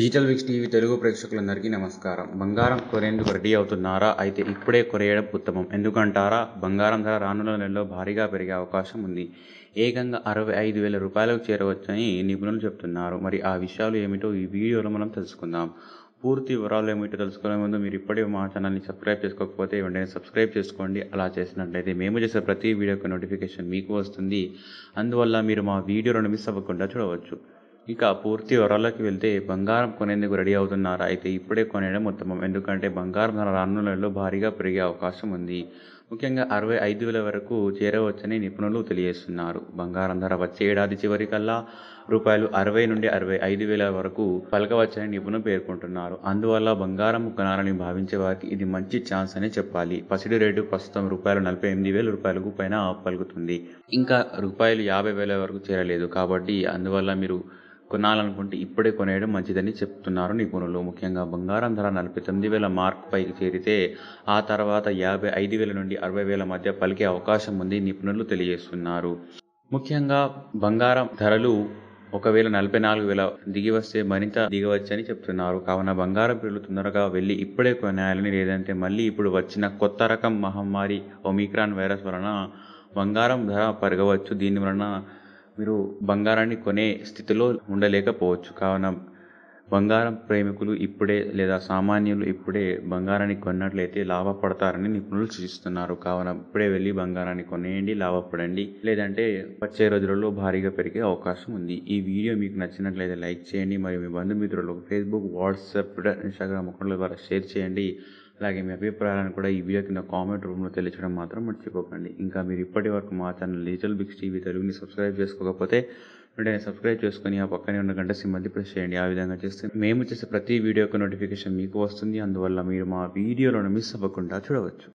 digital Vicks TV Telugu ప్రేక్షకులందరికీ నమస్కారం బంగారం కొనేందుకు రెడీ అవుతున్నారా అయితే ఇప్పుడే కొనేయడం ఉత్తమం ఎందుకంటారా బంగారం ధర రానున్న నెలలో భారీగా పెరిగే అవకాశం ఉంది ఏకంగా అరవై ఐదు వేల రూపాయలకు చేరవచ్చని నిపుణులు చెప్తున్నారు మరి ఆ విషయాలు ఏమిటో ఈ వీడియోలో మనం తెలుసుకుందాం పూర్తి వివరాలు ఏమిటో తెలుసుకునే ముందు మీరు ఇప్పటి మా ఛానల్ని సబ్స్క్రైబ్ చేసుకోకపోతే వెంటనే సబ్స్క్రైబ్ చేసుకోండి అలా చేసినట్లయితే మేము చేసే ప్రతి వీడియోకి నోటిఫికేషన్ మీకు వస్తుంది అందువల్ల మీరు మా వీడియోలను మిస్ అవ్వకుండా చూడవచ్చు ఇక పూర్తి వివరాల్లోకి వెళ్తే బంగారం కొనేందుకు రెడీ అవుతున్నారు అయితే ఇప్పుడే కొనేయడం ఉత్తమం ఎందుకంటే బంగారం ధర రానులలో భారీగా పెరిగే అవకాశం ఉంది ముఖ్యంగా అరవై ఐదు వేల వరకు చేరవచ్చని నిపుణులు తెలియజేస్తున్నారు బంగారం ధర వచ్చే ఏడాది చివరికల్లా రూపాయలు అరవై నుండి అరవై ఐదు వేల వరకు పలకవచ్చని నిపుణులు పేర్కొంటున్నారు అందువల్ల బంగారం కొనాలని భావించే వారికి ఇది మంచి ఛాన్స్ అని చెప్పాలి పసిడి రేటు ప్రస్తుతం రూపాయలు నలభై ఎనిమిది వేల రూపాయలకు పైన పలుకుతుంది ఇంకా రూపాయలు యాభై వేల వరకు చేరలేదు కాబట్టి అందువల్ల మీరు కొనాలనుకుంటే ఇప్పుడే కొనేయడం మంచిదని చెప్తున్నారు నిపుణులు ముఖ్యంగా బంగారం ధర నలభై తొమ్మిది వేల మార్క్ పైకి చేరితే ఆ తర్వాత యాభై ఐదు వేల నుండి అరవై వేల మధ్య పలికే అవకాశం ఉంది నిపుణులు తెలియజేస్తున్నారు ముఖ్యంగా బంగారం ధరలు ఒకవేళ నలభై నాలుగు వేల దిగి వస్తే మరింత దిగవచ్చని చెప్తున్నారు కావున బంగారం పిల్లలు తొందరగా వెళ్ళి ఇప్పుడే కొనేయాలని లేదంటే మళ్ళీ ఇప్పుడు వచ్చిన కొత్త రకం మహమ్మారి ఒమిక్రాన్ వైరస్ వలన బంగారం ధర పెరగవచ్చు దీని వలన మీరు బంగారాన్ని కొనే స్థితిలో ఉండలేకపోవచ్చు కావున బంగారం ప్రేమికులు ఇప్పుడే లేదా సామాన్యులు ఇప్పుడే బంగారాన్ని కొన్నట్లయితే లాభపడతారని నిపుణులు సూచిస్తున్నారు కావున ఇప్పుడే వెళ్ళి బంగారాన్ని కొనేయండి లాభపడండి లేదంటే వచ్చే రోజులలో భారీగా పెరిగే అవకాశం ఉంది ఈ వీడియో మీకు నచ్చినట్లయితే లైక్ చేయండి మరియు మీ బంధుమిత్రులకు ఫేస్బుక్ వాట్సాప్ ట్విట్టర్ ఇన్స్టాగ్రామ్ అకౌంట్ల ద్వారా షేర్ చేయండి అలాగే మీ అభిప్రాయాలను కూడా ఈ వీడియో కింద కామెంట్ రూమ్లో తెలియచడం మాత్రం మర్చిపోకండి ఇంకా మీరు ఇప్పటి వరకు మా ఛానల్ డిజిటల్ బిక్స్ టీవీ తెలుగుని సబ్స్క్రైబ్ చేసుకోకపోతే వెంటనే సబ్స్క్రైబ్ చేసుకొని ఆ పక్కనే ఉన్న గంట సిబ్బంది ప్రెస్ చేయండి ఆ విధంగా చేస్తే మేము చేసే ప్రతి వీడియోకి నోటిఫికేషన్ మీకు వస్తుంది అందువల్ల మీరు మా వీడియోలను మిస్ అవ్వకుండా చూడవచ్చు